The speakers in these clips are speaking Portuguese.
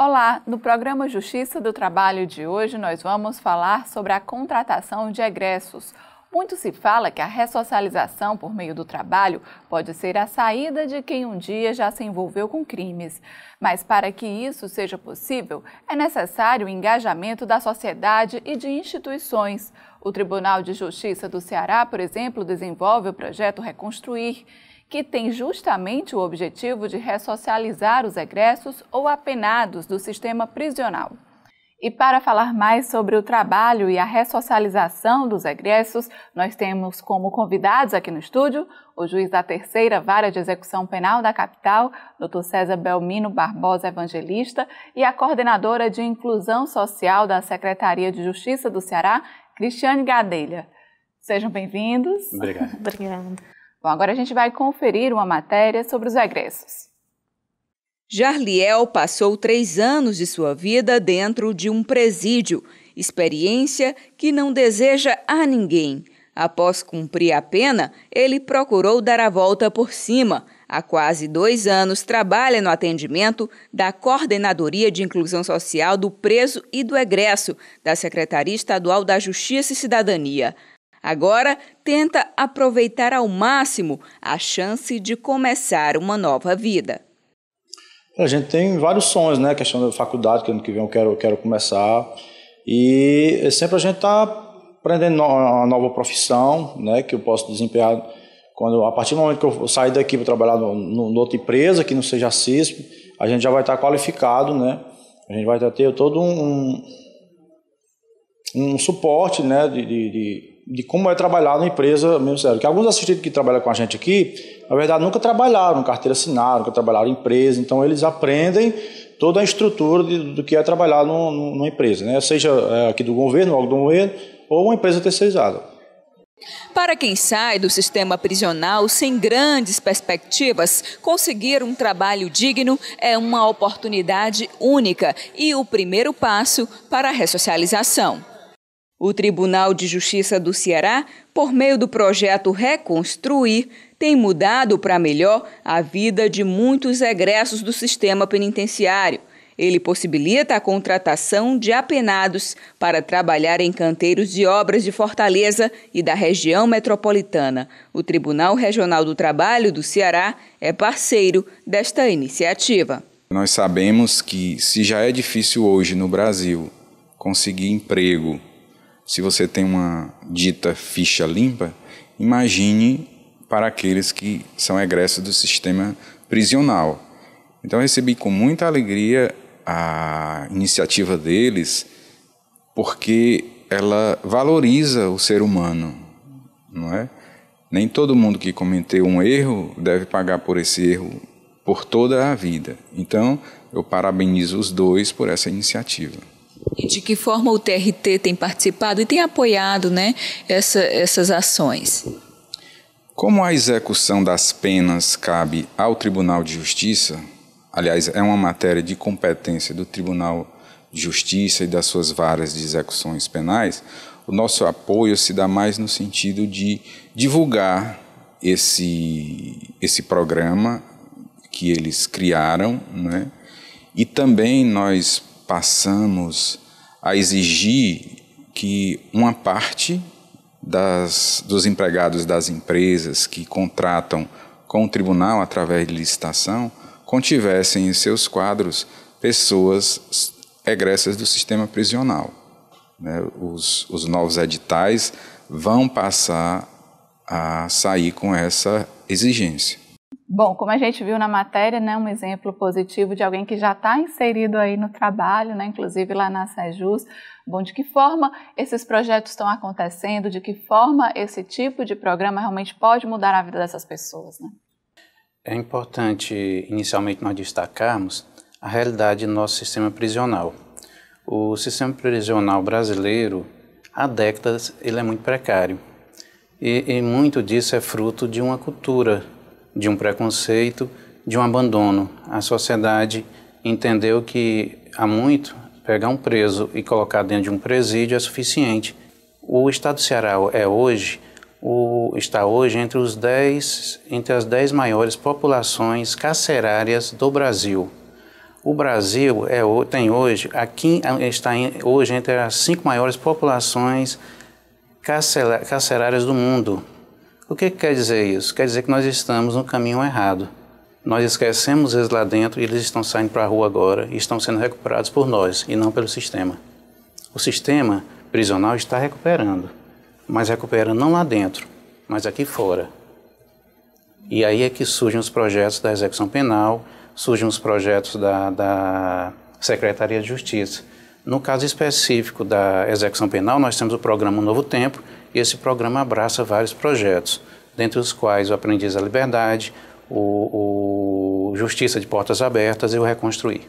Olá, no programa Justiça do Trabalho de hoje nós vamos falar sobre a contratação de egressos, muito se fala que a ressocialização por meio do trabalho pode ser a saída de quem um dia já se envolveu com crimes. Mas para que isso seja possível, é necessário o engajamento da sociedade e de instituições. O Tribunal de Justiça do Ceará, por exemplo, desenvolve o projeto Reconstruir, que tem justamente o objetivo de ressocializar os egressos ou apenados do sistema prisional. E para falar mais sobre o trabalho e a ressocialização dos egressos, nós temos como convidados aqui no estúdio o juiz da terceira vara de execução penal da capital, Dr. César Belmino Barbosa Evangelista, e a coordenadora de inclusão social da Secretaria de Justiça do Ceará, Cristiane Gadelha. Sejam bem-vindos. Obrigado. Obrigada. Bom, agora a gente vai conferir uma matéria sobre os egressos. Jarliel passou três anos de sua vida dentro de um presídio, experiência que não deseja a ninguém. Após cumprir a pena, ele procurou dar a volta por cima. Há quase dois anos trabalha no atendimento da Coordenadoria de Inclusão Social do Preso e do Egresso, da Secretaria Estadual da Justiça e Cidadania. Agora tenta aproveitar ao máximo a chance de começar uma nova vida. A gente tem vários sonhos, né? A questão da faculdade, que ano que vem eu quero, quero começar. E sempre a gente está aprendendo uma nova profissão, né? Que eu posso desempenhar quando a partir do momento que eu sair daqui para trabalhar no, outra empresa que não seja a CISP, a gente já vai estar tá qualificado, né? A gente vai ter todo um, um suporte, né? de, de, de de como é trabalhar na empresa mesmo sério. Que alguns assistentes que trabalham com a gente aqui, na verdade, nunca trabalharam carteira assinada, nunca trabalharam em empresa, então eles aprendem toda a estrutura de, do que é trabalhar numa empresa, né? seja é, aqui do governo, algo do governo, ou uma empresa terceirizada. Para quem sai do sistema prisional sem grandes perspectivas, conseguir um trabalho digno é uma oportunidade única e o primeiro passo para a ressocialização. O Tribunal de Justiça do Ceará, por meio do projeto Reconstruir, tem mudado para melhor a vida de muitos egressos do sistema penitenciário. Ele possibilita a contratação de apenados para trabalhar em canteiros de obras de Fortaleza e da região metropolitana. O Tribunal Regional do Trabalho do Ceará é parceiro desta iniciativa. Nós sabemos que, se já é difícil hoje no Brasil conseguir emprego se você tem uma dita ficha limpa, imagine para aqueles que são egressos do sistema prisional. Então recebi com muita alegria a iniciativa deles, porque ela valoriza o ser humano, não é? Nem todo mundo que cometeu um erro deve pagar por esse erro por toda a vida. Então, eu parabenizo os dois por essa iniciativa. E de que forma o TRT tem participado e tem apoiado né, essa, essas ações? Como a execução das penas cabe ao Tribunal de Justiça, aliás, é uma matéria de competência do Tribunal de Justiça e das suas varas de execuções penais, o nosso apoio se dá mais no sentido de divulgar esse, esse programa que eles criaram, né? e também nós passamos a exigir que uma parte das, dos empregados das empresas que contratam com o tribunal através de licitação contivessem em seus quadros pessoas egressas do sistema prisional. Né? Os, os novos editais vão passar a sair com essa exigência. Bom, como a gente viu na matéria, né, um exemplo positivo de alguém que já está inserido aí no trabalho, né, inclusive lá na SEJUS. Bom, de que forma esses projetos estão acontecendo, de que forma esse tipo de programa realmente pode mudar a vida dessas pessoas, né? É importante, inicialmente, nós destacarmos a realidade do nosso sistema prisional. O sistema prisional brasileiro, há décadas, ele é muito precário. E, e muito disso é fruto de uma cultura de um preconceito, de um abandono. A sociedade entendeu que há muito pegar um preso e colocar dentro de um presídio é suficiente. O estado do Ceará é hoje o, está hoje entre, os 10, entre as 10 maiores populações carcerárias do Brasil. O Brasil é, tem hoje, aqui, está em, hoje entre as cinco maiores populações carcerárias do mundo. O que quer dizer isso? Quer dizer que nós estamos no caminho errado. Nós esquecemos eles lá dentro e eles estão saindo para a rua agora e estão sendo recuperados por nós e não pelo sistema. O sistema prisional está recuperando, mas recupera não lá dentro, mas aqui fora. E aí é que surgem os projetos da execução penal, surgem os projetos da, da Secretaria de Justiça. No caso específico da execução penal, nós temos o programa Novo Tempo, esse programa abraça vários projetos, dentre os quais o Aprendiz à Liberdade, o, o Justiça de Portas Abertas e o Reconstruir.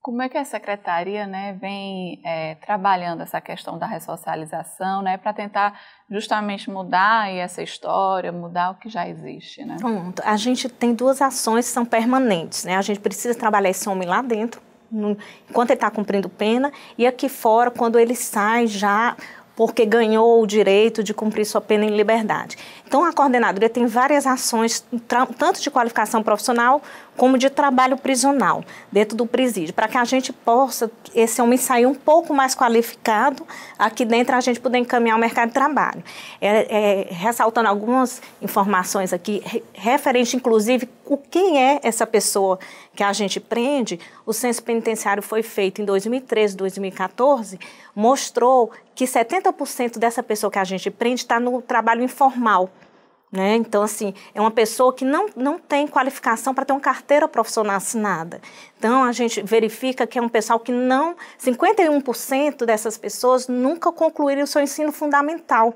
Como é que a secretaria né, vem é, trabalhando essa questão da ressocialização né, para tentar justamente mudar essa história, mudar o que já existe? Né? a gente tem duas ações que são permanentes. Né? A gente precisa trabalhar esse homem lá dentro, no, enquanto ele está cumprindo pena, e aqui fora, quando ele sai já porque ganhou o direito de cumprir sua pena em liberdade. Então, a coordenadoria tem várias ações, tanto de qualificação profissional como de trabalho prisional dentro do presídio, para que a gente possa, esse homem sair um pouco mais qualificado aqui dentro, a gente poder encaminhar o mercado de trabalho. É, é, ressaltando algumas informações aqui, referente inclusive o quem é essa pessoa que a gente prende, o censo penitenciário foi feito em 2013, 2014, mostrou que 70% dessa pessoa que a gente prende está no trabalho informal. Né? Então, assim, é uma pessoa que não, não tem qualificação para ter uma carteira profissional assinada. Então, a gente verifica que é um pessoal que não. 51% dessas pessoas nunca concluíram o seu ensino fundamental.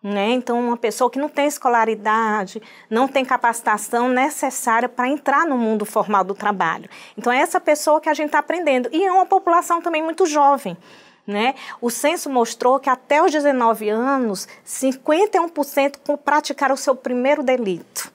Né? Então, uma pessoa que não tem escolaridade, não tem capacitação necessária para entrar no mundo formal do trabalho. Então, é essa pessoa que a gente está aprendendo. E é uma população também muito jovem. Né? O censo mostrou que até os 19 anos, 51% praticaram o seu primeiro delito.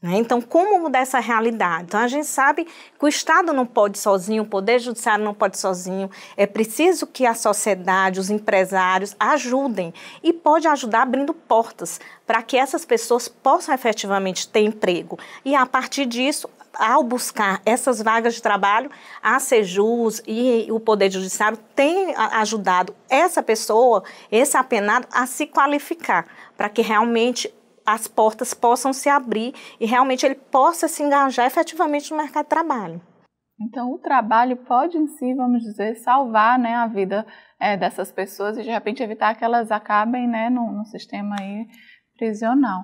Né? Então, como mudar essa realidade? Então, a gente sabe que o Estado não pode sozinho, o Poder Judiciário não pode sozinho. É preciso que a sociedade, os empresários ajudem e pode ajudar abrindo portas para que essas pessoas possam efetivamente ter emprego. E a partir disso, ao buscar essas vagas de trabalho, a Sejus e o Poder Judiciário têm ajudado essa pessoa, esse apenado, a se qualificar, para que realmente as portas possam se abrir e realmente ele possa se engajar efetivamente no mercado de trabalho. Então, o trabalho pode em si, vamos dizer, salvar né, a vida é, dessas pessoas e de repente evitar que elas acabem né, no, no sistema aí prisional.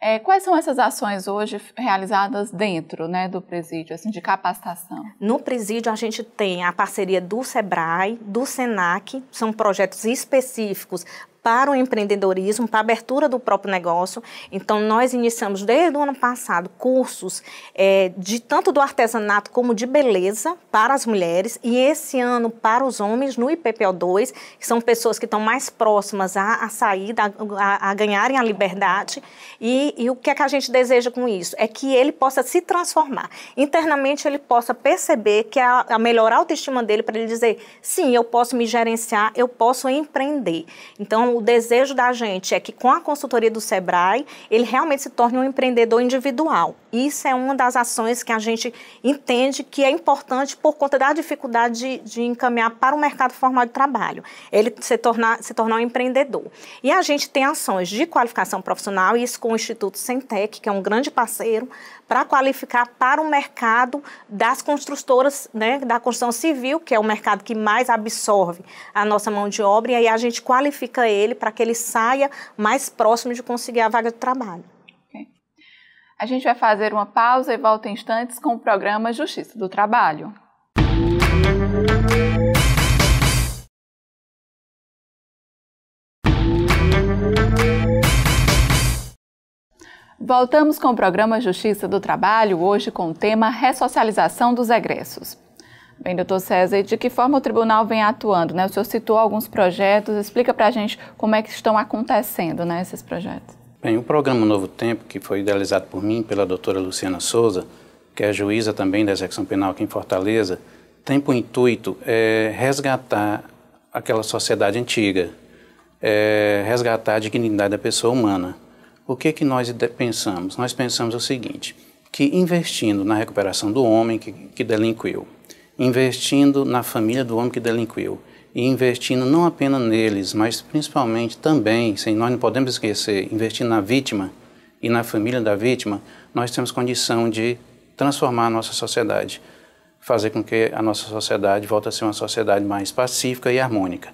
É, quais são essas ações hoje realizadas dentro né, do presídio, assim, de capacitação? No presídio, a gente tem a parceria do SEBRAE, do SENAC, são projetos específicos para o empreendedorismo, para a abertura do próprio negócio. Então, nós iniciamos desde o ano passado cursos é, de tanto do artesanato como de beleza para as mulheres e esse ano para os homens no IPPO2, que são pessoas que estão mais próximas à, saída, a, a, ganharem a liberdade. E, e o que é que a gente deseja com isso? É que ele possa se transformar. Internamente, ele possa perceber que a, a melhorar a autoestima dele para ele dizer: sim, eu posso me gerenciar, eu posso empreender. Então, o desejo da gente é que com a consultoria do Sebrae, ele realmente se torne um empreendedor individual. Isso é uma das ações que a gente entende que é importante por conta da dificuldade de, de encaminhar para o mercado formal de trabalho. Ele se tornar, se tornar um empreendedor. E a gente tem ações de qualificação profissional, isso com o Instituto Sentec, que é um grande parceiro, para qualificar para o mercado das construtoras, né, da construção civil, que é o mercado que mais absorve a nossa mão de obra, e aí a gente qualifica ele para que ele saia mais próximo de conseguir a vaga de trabalho. Okay. A gente vai fazer uma pausa e volta em instantes com o programa Justiça do Trabalho. Música Voltamos com o programa Justiça do Trabalho, hoje com o tema ressocialização dos egressos. Bem, doutor César, de que forma o tribunal vem atuando? Né? O senhor citou alguns projetos, explica para a gente como é que estão acontecendo né, esses projetos. Bem, o programa Novo Tempo, que foi idealizado por mim pela doutora Luciana Souza, que é juíza também da execução penal aqui em Fortaleza, tem por intuito é, resgatar aquela sociedade antiga, é, resgatar a dignidade da pessoa humana o que, é que nós pensamos? Nós pensamos o seguinte, que investindo na recuperação do homem que, que delinquiu, investindo na família do homem que delinquiu, e investindo não apenas neles, mas principalmente também, sem nós não podemos esquecer, investindo na vítima e na família da vítima, nós temos condição de transformar a nossa sociedade, fazer com que a nossa sociedade volte a ser uma sociedade mais pacífica e harmônica.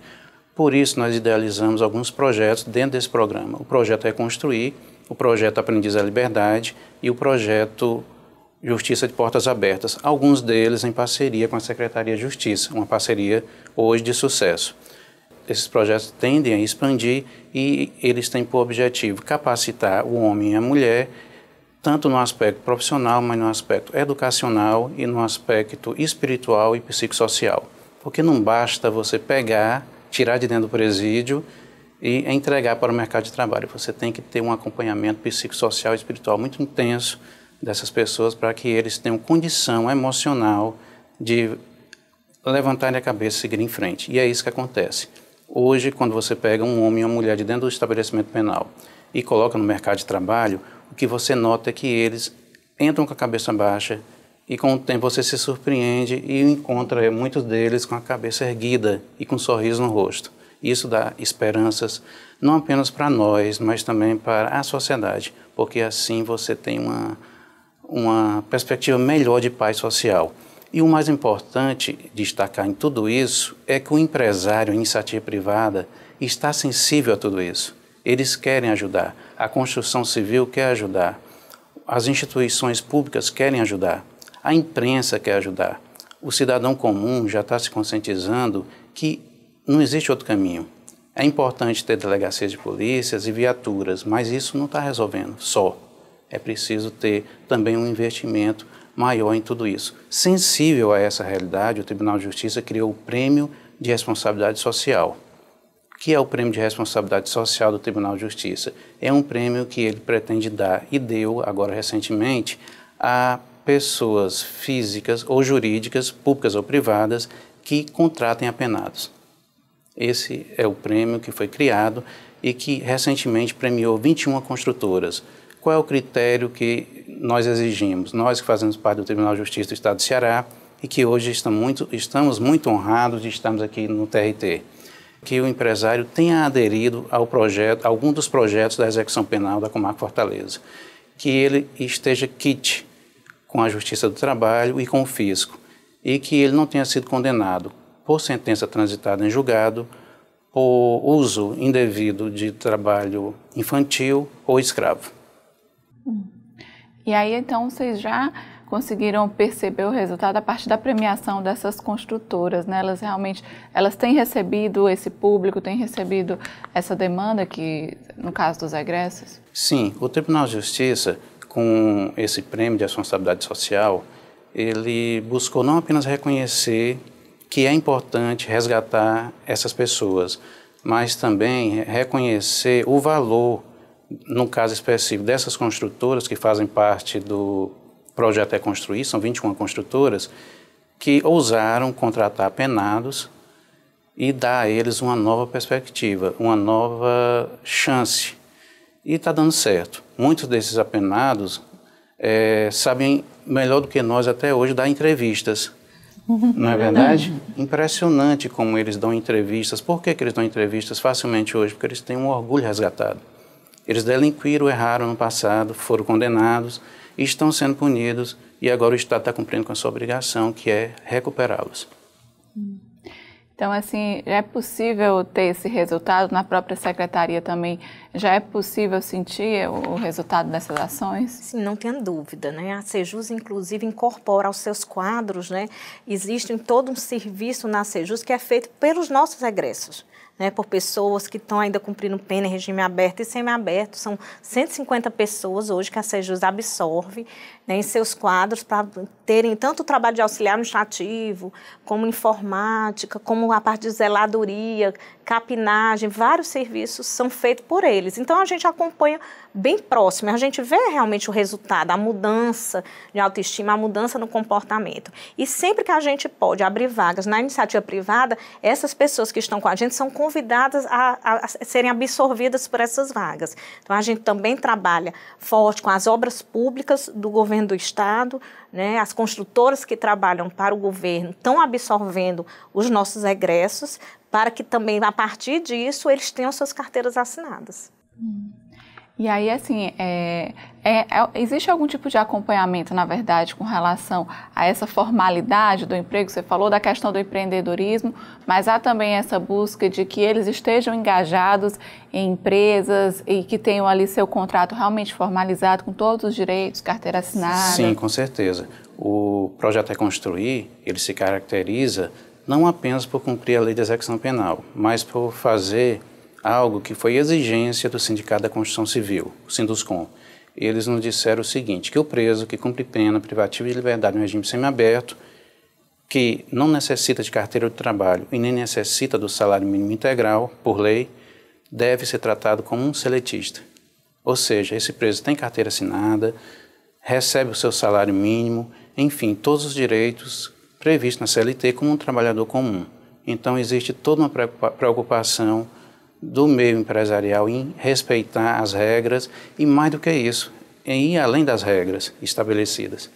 Por isso, nós idealizamos alguns projetos dentro desse programa. O projeto é Reconstruir, o projeto Aprendiz à Liberdade e o projeto Justiça de Portas Abertas, alguns deles em parceria com a Secretaria de Justiça, uma parceria hoje de sucesso. Esses projetos tendem a expandir e eles têm por objetivo capacitar o homem e a mulher, tanto no aspecto profissional, mas no aspecto educacional e no aspecto espiritual e psicossocial. Porque não basta você pegar tirar de dentro do presídio e entregar para o mercado de trabalho. Você tem que ter um acompanhamento psicossocial e espiritual muito intenso dessas pessoas para que eles tenham condição emocional de levantarem a cabeça e seguir em frente. E é isso que acontece. Hoje, quando você pega um homem ou uma mulher de dentro do estabelecimento penal e coloca no mercado de trabalho, o que você nota é que eles entram com a cabeça baixa, e com o tempo você se surpreende e encontra muitos deles com a cabeça erguida e com um sorriso no rosto. Isso dá esperanças não apenas para nós, mas também para a sociedade, porque assim você tem uma, uma perspectiva melhor de paz social. E o mais importante destacar em tudo isso é que o empresário, a iniciativa privada, está sensível a tudo isso. Eles querem ajudar, a construção civil quer ajudar, as instituições públicas querem ajudar. A imprensa quer ajudar. O cidadão comum já está se conscientizando que não existe outro caminho. É importante ter delegacias de polícias e viaturas, mas isso não está resolvendo só. É preciso ter também um investimento maior em tudo isso. Sensível a essa realidade, o Tribunal de Justiça criou o Prêmio de Responsabilidade Social. O que é o Prêmio de Responsabilidade Social do Tribunal de Justiça? É um prêmio que ele pretende dar e deu agora recentemente a pessoas físicas ou jurídicas, públicas ou privadas, que contratem apenados. Esse é o prêmio que foi criado e que recentemente premiou 21 construtoras. Qual é o critério que nós exigimos? Nós que fazemos parte do Tribunal de Justiça do Estado do Ceará e que hoje estamos muito, estamos muito honrados de estarmos aqui no TRT, que o empresário tenha aderido ao projeto, a algum dos projetos da execução penal da Comarca Fortaleza, que ele esteja kit com a Justiça do Trabalho e com o Fisco, e que ele não tenha sido condenado por sentença transitada em julgado, por uso indevido de trabalho infantil ou escravo. Hum. E aí então vocês já conseguiram perceber o resultado a partir da premiação dessas construtoras, né? Elas realmente, elas têm recebido esse público, têm recebido essa demanda que, no caso dos egressos? Sim, o Tribunal de Justiça com esse prêmio de responsabilidade social, ele buscou não apenas reconhecer que é importante resgatar essas pessoas, mas também reconhecer o valor, no caso específico, dessas construtoras que fazem parte do projeto É Construir, são 21 construtoras, que ousaram contratar penados e dar a eles uma nova perspectiva, uma nova chance e está dando certo. Muitos desses apenados é, sabem melhor do que nós até hoje dar entrevistas. Uhum. Não é verdade? Impressionante como eles dão entrevistas. Por que, que eles dão entrevistas facilmente hoje? Porque eles têm um orgulho resgatado. Eles delinquiram, erraram no passado, foram condenados estão sendo punidos, e agora o Estado está cumprindo com a sua obrigação, que é recuperá-los. Então, assim, é possível ter esse resultado? Na própria secretaria também já é possível sentir o resultado dessas ações? Sim, não tenha dúvida, né? A Sejus, inclusive, incorpora aos seus quadros, né? Existe todo um serviço na Sejus que é feito pelos nossos egressos. Né, por pessoas que estão ainda cumprindo pena em regime aberto e semiaberto. São 150 pessoas hoje que a SEJUS absorve né, em seus quadros para terem tanto o trabalho de auxiliar administrativo, como informática, como a parte de zeladoria, capinagem, vários serviços são feitos por eles. Então a gente acompanha bem próximo, a gente vê realmente o resultado, a mudança de autoestima, a mudança no comportamento. E sempre que a gente pode abrir vagas na iniciativa privada, essas pessoas que estão com a gente são convidadas a, a, a serem absorvidas por essas vagas. Então a gente também trabalha forte com as obras públicas do governo governo do Estado, né, as construtoras que trabalham para o governo estão absorvendo os nossos egressos, para que também, a partir disso, eles tenham suas carteiras assinadas. Hum. E aí, assim, é, é, é, existe algum tipo de acompanhamento, na verdade, com relação a essa formalidade do emprego? Você falou da questão do empreendedorismo, mas há também essa busca de que eles estejam engajados em empresas e que tenham ali seu contrato realmente formalizado, com todos os direitos, carteira assinada? Sim, com certeza. O projeto é construir ele se caracteriza não apenas por cumprir a lei de execução penal, mas por fazer algo que foi exigência do Sindicato da Construção Civil, o Sinduscom. Eles nos disseram o seguinte, que o preso que cumpre pena privativa de liberdade no regime semiaberto, que não necessita de carteira de trabalho e nem necessita do salário mínimo integral, por lei, deve ser tratado como um seletista. Ou seja, esse preso tem carteira assinada, recebe o seu salário mínimo, enfim, todos os direitos previstos na CLT como um trabalhador comum. Então existe toda uma preocupação do meio empresarial em respeitar as regras e, mais do que isso, em ir além das regras estabelecidas.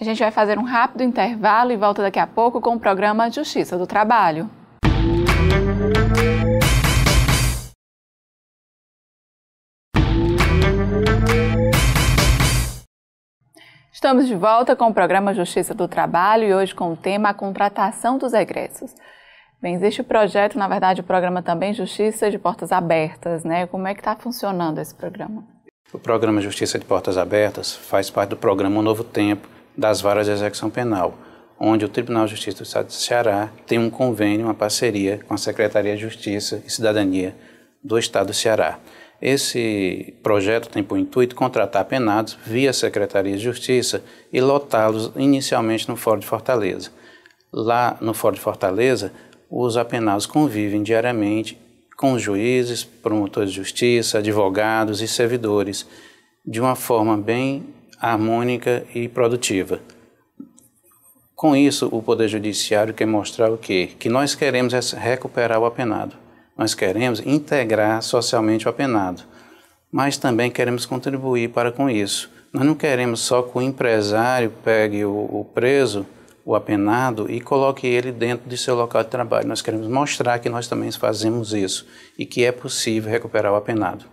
A gente vai fazer um rápido intervalo e volta daqui a pouco com o programa Justiça do Trabalho. Estamos de volta com o programa Justiça do Trabalho e hoje com o tema A Contratação dos Egressos. Bem, existe o projeto, na verdade, o programa também Justiça de Portas Abertas, né? Como é que está funcionando esse programa? O programa Justiça de Portas Abertas faz parte do programa Novo Tempo das Varas de Execução Penal, onde o Tribunal de Justiça do Estado de Ceará tem um convênio, uma parceria com a Secretaria de Justiça e Cidadania do Estado do Ceará. Esse projeto tem por intuito contratar penados via Secretaria de Justiça e lotá-los inicialmente no Fórum de Fortaleza. Lá no Fórum de Fortaleza, os apenados convivem diariamente com juízes, promotores de justiça, advogados e servidores, de uma forma bem harmônica e produtiva. Com isso, o Poder Judiciário quer mostrar o quê? Que nós queremos recuperar o apenado, nós queremos integrar socialmente o apenado, mas também queremos contribuir para com isso. Nós não queremos só que o empresário pegue o, o preso o apenado e coloque ele dentro de seu local de trabalho. Nós queremos mostrar que nós também fazemos isso e que é possível recuperar o apenado.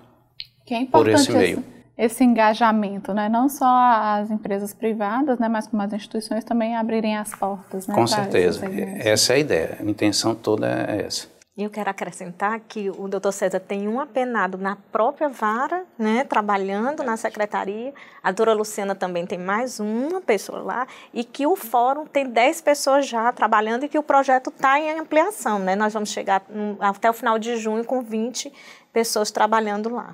Que é importante por esse meio. Esse, engajamento, né? não só as empresas privadas, né? mas como as instituições também abrirem as portas. Né? Com certeza, é, essa é a ideia, a intenção toda é essa. Eu quero acrescentar que o doutor César tem um apenado na própria vara, né, trabalhando na secretaria. A doutora Luciana também tem mais uma pessoa lá e que o fórum tem 10 pessoas já trabalhando e que o projeto está em ampliação. Né? Nós vamos chegar até o final de junho com 20 pessoas trabalhando lá.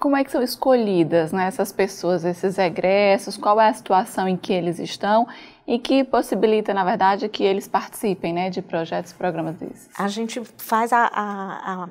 como é que são escolhidas né, essas pessoas, esses egressos? Qual é a situação em que eles estão e que possibilita, na verdade, que eles participem né, de projetos e programas desses. A gente faz a, a, a,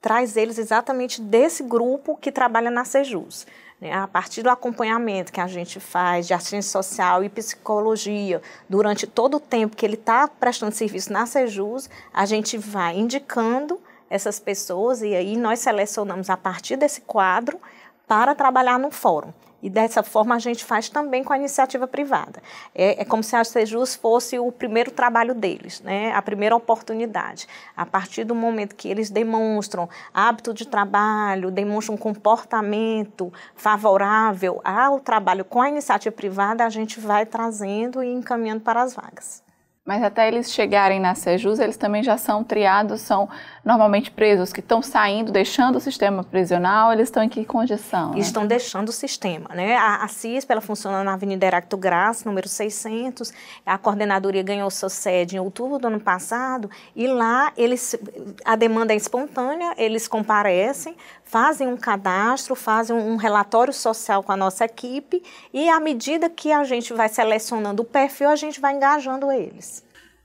traz eles exatamente desse grupo que trabalha na Sejus. Né? A partir do acompanhamento que a gente faz de assistência social e psicologia, durante todo o tempo que ele está prestando serviço na Sejus, a gente vai indicando essas pessoas e aí nós selecionamos a partir desse quadro para trabalhar no fórum. E dessa forma a gente faz também com a iniciativa privada. É, é como se a Sejus fosse o primeiro trabalho deles, né? a primeira oportunidade. A partir do momento que eles demonstram hábito de trabalho, demonstram comportamento favorável ao trabalho com a iniciativa privada, a gente vai trazendo e encaminhando para as vagas. Mas até eles chegarem na Sejus, eles também já são triados, são normalmente presos que estão saindo, deixando o sistema prisional, eles estão em que condição? Né? Estão deixando o sistema. Né? A, a CISP ela funciona na Avenida Heracto Graça, número 600. A coordenadoria ganhou sua sede em outubro do ano passado e lá eles, a demanda é espontânea, eles comparecem, fazem um cadastro, fazem um relatório social com a nossa equipe e à medida que a gente vai selecionando o perfil, a gente vai engajando eles.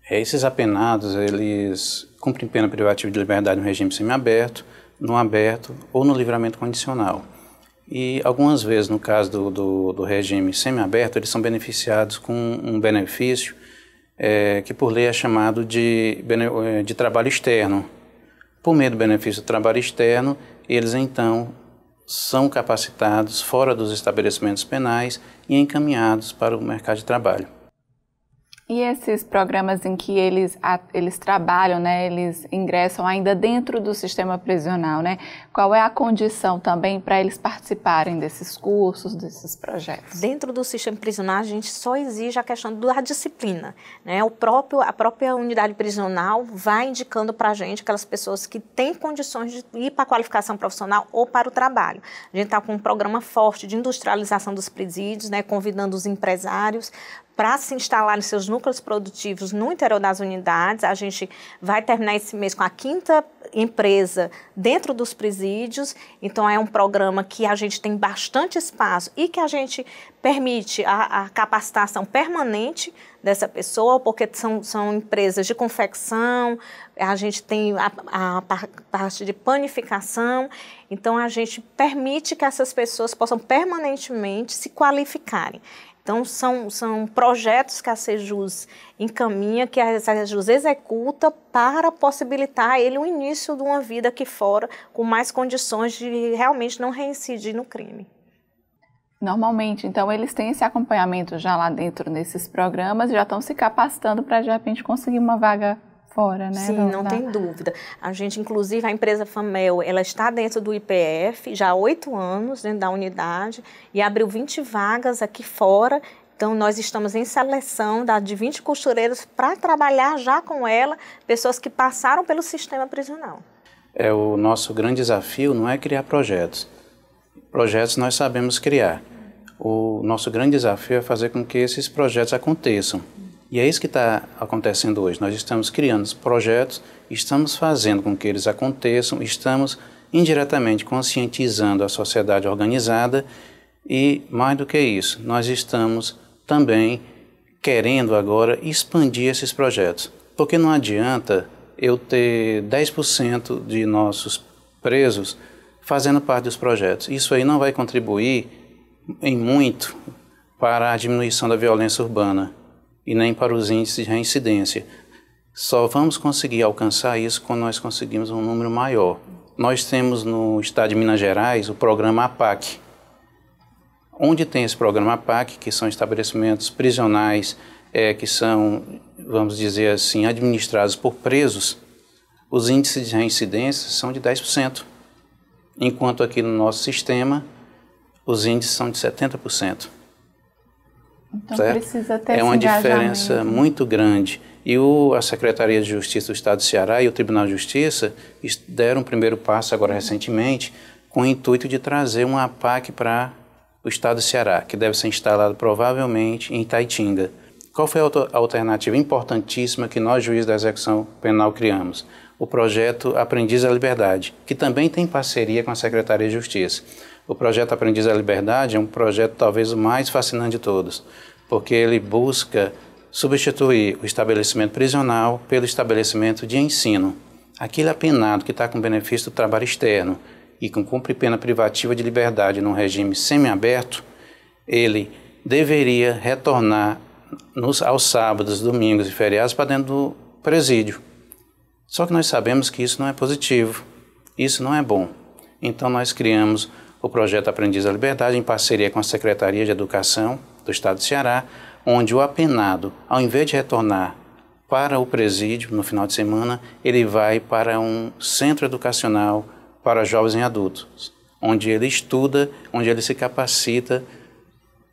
Esses apenados, eles cumprem pena privativa de liberdade no regime semiaberto, no aberto ou no livramento condicional. E algumas vezes, no caso do, do, do regime semiaberto, eles são beneficiados com um benefício é, que por lei é chamado de, é, de trabalho externo. Por meio do benefício do trabalho externo, eles então são capacitados fora dos estabelecimentos penais e encaminhados para o mercado de trabalho. E esses programas em que eles, eles trabalham, né, eles ingressam ainda dentro do sistema prisional, né? Qual é a condição também para eles participarem desses cursos, desses projetos? Dentro do sistema prisional, a gente só exige a questão da disciplina, né? O próprio, a própria unidade prisional vai indicando para a gente aquelas pessoas que têm condições de ir para a qualificação profissional ou para o trabalho. A gente está com um programa forte de industrialização dos presídios, né, convidando os empresários para se instalar nos seus núcleos produtivos no interior das unidades. A gente vai terminar esse mês com a quinta empresa dentro dos presídios. Então, é um programa que a gente tem bastante espaço e que a gente permite a, a capacitação permanente dessa pessoa, porque são, são empresas de confecção, a gente tem a, a, a parte de panificação. Então, a gente permite que essas pessoas possam permanentemente se qualificarem. Então, são, são projetos que a Sejus encaminha, que a Sejus executa para possibilitar a ele o início de uma vida aqui fora, com mais condições de realmente não reincidir no crime. Normalmente, então, eles têm esse acompanhamento já lá dentro nesses programas, já estão se capacitando para, de repente, conseguir uma vaga fora, né? Sim, da, não da... tem dúvida. A gente, inclusive, a empresa FAMEL, ela está dentro do IPF já há oito anos, dentro da unidade, e abriu 20 vagas aqui fora. Então, nós estamos em seleção da, de 20 costureiros para trabalhar já com ela, pessoas que passaram pelo sistema prisional. É, o nosso grande desafio não é criar projetos. Projetos nós sabemos criar. O nosso grande desafio é fazer com que esses projetos aconteçam. E é isso que está acontecendo hoje. Nós estamos criando projetos, estamos fazendo com que eles aconteçam, estamos indiretamente conscientizando a sociedade organizada e, mais do que isso, nós estamos também querendo agora expandir esses projetos. Porque não adianta eu ter 10% de nossos presos fazendo parte dos projetos. Isso aí não vai contribuir em muito para a diminuição da violência urbana e nem para os índices de reincidência. Só vamos conseguir alcançar isso quando nós conseguimos um número maior. Nós temos no estado de Minas Gerais o programa APAC. Onde tem esse programa APAC, que são estabelecimentos prisionais é, que são, vamos dizer assim, administrados por presos, os índices de reincidência são de 10%, enquanto aqui no nosso sistema os índices são de 70%. Então certo? precisa ter É uma diferença muito grande. E o, a Secretaria de Justiça do Estado do Ceará e o Tribunal de Justiça deram o um primeiro passo agora recentemente com o intuito de trazer uma APAC para o Estado do Ceará, que deve ser instalado provavelmente em Taitinga. Qual foi a alternativa importantíssima que nós, juízes da execução penal, criamos? O projeto Aprendiz à Liberdade, que também tem parceria com a Secretaria de Justiça. O projeto Aprendiz à Liberdade é um projeto talvez o mais fascinante de todos, porque ele busca substituir o estabelecimento prisional pelo estabelecimento de ensino. Aquele apenado que está com benefício do trabalho externo e que cumpre pena privativa de liberdade num regime semiaberto, ele deveria retornar nos, aos sábados, domingos e feriados para dentro do presídio. Só que nós sabemos que isso não é positivo, isso não é bom. Então nós criamos o projeto Aprendiz da Liberdade, em parceria com a Secretaria de Educação do Estado de Ceará, onde o apenado, ao invés de retornar para o presídio no final de semana, ele vai para um centro educacional para jovens e adultos, onde ele estuda, onde ele se capacita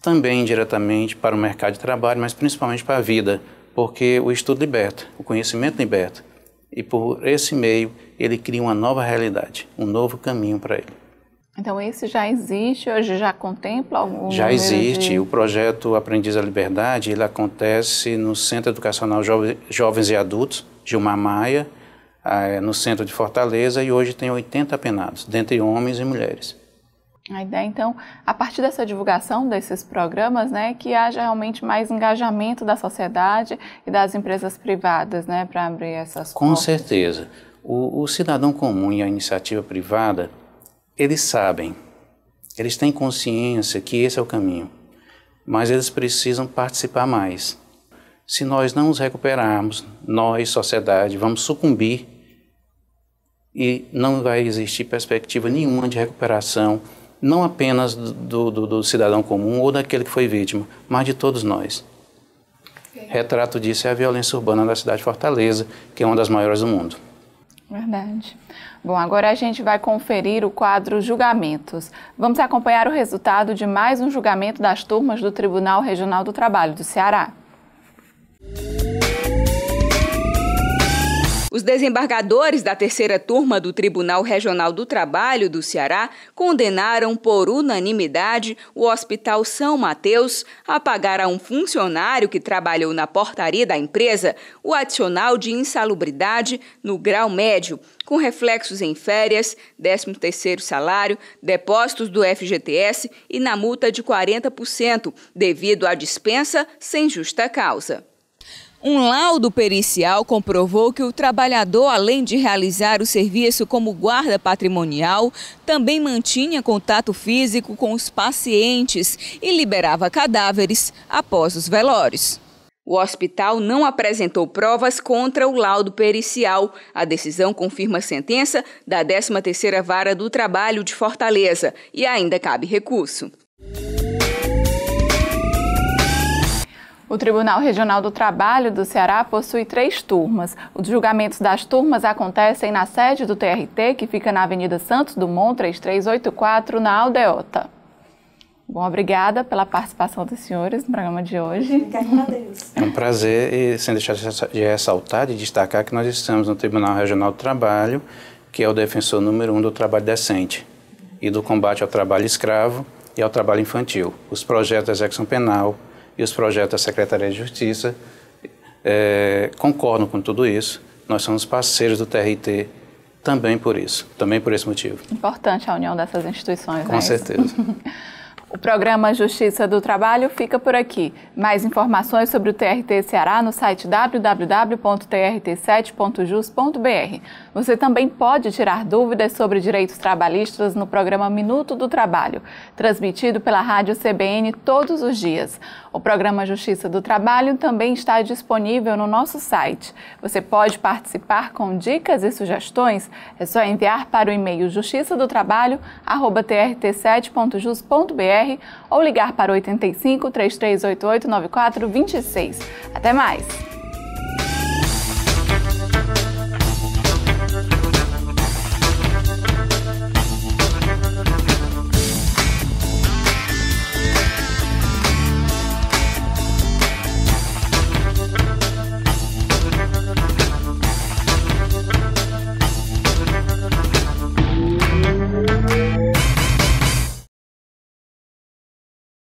também diretamente para o mercado de trabalho, mas principalmente para a vida, porque o estudo liberta, o conhecimento liberta. E por esse meio, ele cria uma nova realidade, um novo caminho para ele. Então, esse já existe, hoje já contempla algum. Já existe. De... O projeto Aprendiz à Liberdade ele acontece no Centro Educacional Jove... Jovens e Adultos, Gilmar Maia, eh, no centro de Fortaleza, e hoje tem 80 penados, dentre homens e mulheres. A ideia, então, a partir dessa divulgação desses programas, né, que haja realmente mais engajamento da sociedade e das empresas privadas né, para abrir essas Com portas. certeza. O, o cidadão comum e a iniciativa privada eles sabem, eles têm consciência que esse é o caminho, mas eles precisam participar mais. Se nós não os recuperarmos, nós, sociedade, vamos sucumbir e não vai existir perspectiva nenhuma de recuperação, não apenas do, do, do cidadão comum ou daquele que foi vítima, mas de todos nós. Retrato disso é a violência urbana da cidade de Fortaleza, que é uma das maiores do mundo. Verdade. Bom, agora a gente vai conferir o quadro Julgamentos. Vamos acompanhar o resultado de mais um julgamento das turmas do Tribunal Regional do Trabalho do Ceará. Música os desembargadores da terceira turma do Tribunal Regional do Trabalho do Ceará condenaram por unanimidade o Hospital São Mateus a pagar a um funcionário que trabalhou na portaria da empresa o adicional de insalubridade no grau médio, com reflexos em férias, 13º salário, depósitos do FGTS e na multa de 40% devido à dispensa sem justa causa. Um laudo pericial comprovou que o trabalhador, além de realizar o serviço como guarda patrimonial, também mantinha contato físico com os pacientes e liberava cadáveres após os velórios. O hospital não apresentou provas contra o laudo pericial. A decisão confirma a sentença da 13ª Vara do Trabalho de Fortaleza e ainda cabe recurso. O Tribunal Regional do Trabalho do Ceará possui três turmas. Os julgamentos das turmas acontecem na sede do TRT, que fica na Avenida Santos Dumont 3384, na Aldeota. Bom, obrigada pela participação dos senhores no programa de hoje. Obrigada Deus. É um prazer e sem deixar de ressaltar, de destacar que nós estamos no Tribunal Regional do Trabalho, que é o defensor número um do trabalho decente e do combate ao trabalho escravo e ao trabalho infantil. Os projetos da execução penal, e os projetos da Secretaria de Justiça é, concordam com tudo isso. Nós somos parceiros do TRT também por isso, também por esse motivo. Importante a união dessas instituições, Com né? certeza. o programa Justiça do Trabalho fica por aqui. Mais informações sobre o TRT Ceará no site www.trt7.jus.br. Você também pode tirar dúvidas sobre direitos trabalhistas no programa Minuto do Trabalho, transmitido pela Rádio CBN todos os dias. O programa Justiça do Trabalho também está disponível no nosso site. Você pode participar com dicas e sugestões. É só enviar para o e-mail justiça 7jusbr ou ligar para 85 3388 9426. Até mais.